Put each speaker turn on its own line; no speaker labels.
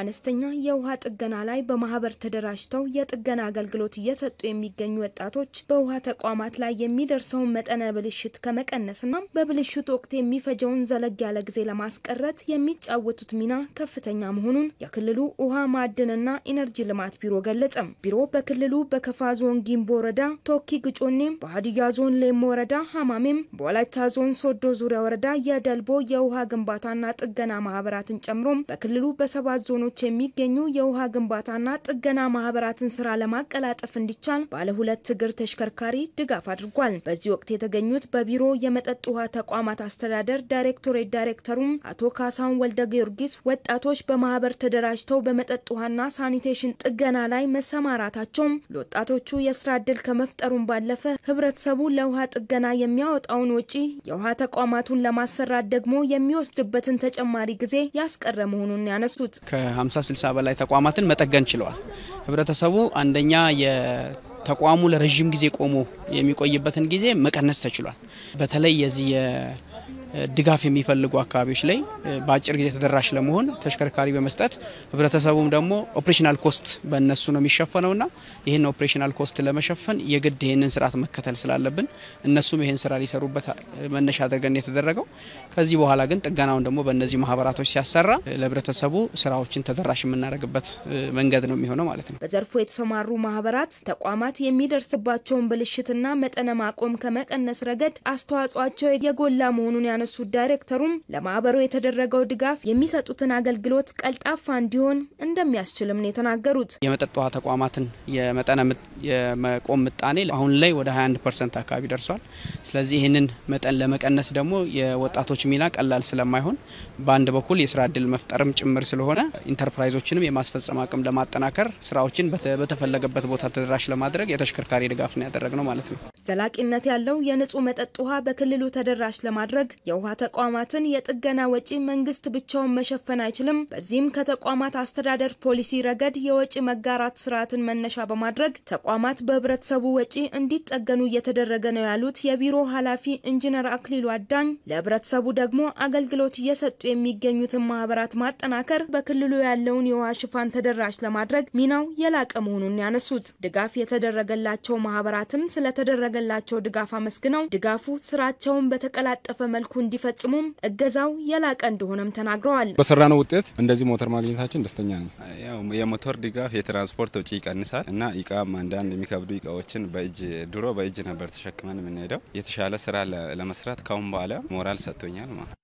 አነስተኛ የውሃ ጥገና ላይ በማህበር ተደራጅተው የጥገና አገልግሎት እየሰጡ የሚገኙ ወጣቶች በውሃ ተቋማት ላይ የሚደርሰውን መጠነ ብልሽት ከመቀነስና በብልሽት ወቅት የሚፈጀውን ዘለግ ያለ ጊዜ ለማስቀረት የሚጫወቱት ሚና ከፍተኛ መሆኑን የክልሉ ውሃ ማዕድንና ኢነርጂ ልማት ቢሮ ገለጸ። ቢሮ በክልሉ በከፋ ዞን ጊምቦ ወረዳ ቶኪ ግጮኔም፣ በሀዲያ ዞን ሌሞ ወረዳ ሀማሜም፣ በወላይታ ዞን ሶዶ ዙሪያ ወረዳ የደልቦ የውሃ ግንባታና ጥገና ማህበራትን ጨምሮም በክልሉ በሰባት ዞን ዞኖች የሚገኙ የውሃ ግንባታና ጥገና ማህበራትን ስራ ለማቀላጠፍ እንዲቻል ባለ ሁለት እግር ተሽከርካሪ ድጋፍ አድርጓል። በዚህ ወቅት የተገኙት በቢሮ የመጠጥ ውሃ ተቋማት አስተዳደር ዳይሬክቶሬት ዳይሬክተሩም አቶ ካሳሁን ወልደ ጊዮርጊስ ወጣቶች በማህበር ተደራጅተው በመጠጥ ውሃና ሳኒቴሽን ጥገና ላይ መሰማራታቸውም ለወጣቶቹ የስራ እድል ከመፍጠሩም ባለፈ ህብረተሰቡ ለውሃ ጥገና የሚያወጣውን ወጪ የውሃ ተቋማቱን ለማሰራት ደግሞ የሚወስድበትን ተጨማሪ ጊዜ ያስቀረ መሆኑን ያነሱት
ከ 60 በላይ ተቋማትን መጠገን ችለዋል። ህብረተሰቡ አንደኛ ተቋሙ ለረዥም ጊዜ ቆሞ የሚቆይበትን ጊዜ መቀነስ ተችሏል። በተለይ የዚህ ድጋፍ የሚፈልጉ አካባቢዎች ላይ በአጭር ጊዜ ተደራሽ ለመሆን ተሽከርካሪ በመስጠት ህብረተሰቡም ደግሞ ኦፕሬሽናል ኮስት በእነሱ ነው የሚሸፈነው ና ይህን ኦፕሬሽናል ኮስት ለመሸፈን የግድ ይህንን ስርዓት መከተል ስላለብን እነሱም ይህን ስራ ሊሰሩበት መነሻ አድርገን የተደረገው። ከዚህ በኋላ ግን ጥገናውን ደግሞ በእነዚህ ማህበራቶች ሲያሰራ ለህብረተሰቡ ስራዎችን ተደራሽ የምናደርግበት መንገድ ነው የሚሆነው ማለት ነው።
በዘርፉ የተሰማሩ ማህበራት፣ ተቋማት የሚደርስባቸውን ብልሽትና መጠነ ማቆም ከመቀነስ ረገድ አስተዋጽኦቸው የጎላ መሆኑን ያነ ያነሱት ዳይሬክተሩም ለማህበሩ የተደረገው ድጋፍ የሚሰጡትን አገልግሎት ቀልጣፋ እንዲሆን እንደሚያስችልም ነው የተናገሩት።
የመጠጥ ውሃ ተቋማትን የመጠነ የመቆም ምጣኔ አሁን ላይ ወደ 21 ፐርሰንት አካባቢ ደርሷል። ስለዚህ ይህንን መጠን ለመቀነስ ደግሞ የወጣቶች ሚና ቀላል ስለማይሆን በአንድ በኩል የስራ እድል መፍጠርም ጭምር ስለሆነ ኢንተርፕራይዞችንም የማስፈጸም አቅም ለማጠናከር ስራዎችን በተፈለገበት ቦታ ተደራሽ ለማድረግ የተሽከርካሪ ድጋፍ ነው ያደረግ ነው ማለት ነው።
ዘላቂነት ያለው የንጹህ መጠጥ ውሃ በክልሉ ተደራሽ ለማድረግ የውሃ ተቋማትን የጥገና ወጪ መንግስት ብቻውን መሸፈን አይችልም። በዚህም ከተቋማት አስተዳደር ፖሊሲ ረገድ የወጪ መጋራት ስርዓትን መነሻ በማድረግ ተቋማት በህብረተሰቡ ወጪ እንዲጠገኑ እየተደረገ ነው ያሉት የቢሮ ኃላፊ ኢንጂነር አክሊሉ አዳኝ ለህብረተሰቡ ደግሞ አገልግሎት እየሰጡ የሚገኙትን ማህበራት ማጠናከር በክልሉ ያለውን የውሃ ሽፋን ተደራሽ ለማድረግ ሚናው የላቀ መሆኑን ያነሱት ድጋፍ የተደረገላቸው ማህበራትም ስለተደረገ ለተደረገላቸው ድጋፍ አመስግነው ድጋፉ ስራቸውን በተቀላጠፈ መልኩ እንዲፈጽሙም እገዛው የላቀ እንደሆነም ተናግረዋል። በሰራነው ውጤት እንደዚህ ሞተር ማግኘታችን ደስተኛ ነው።
ያው የሞተር ድጋፍ የትራንስፖርት ወጪ ይቀንሳል እና እቃም አንዳንድ የሚከብዱ እቃዎችን በእጅ ድሮ በእጅ ነበር ተሸክመን የምንሄደው። የተሻለ ስራ ለመስራት ካሁን በኋላ ሞራል ሰጥቶኛል ማለት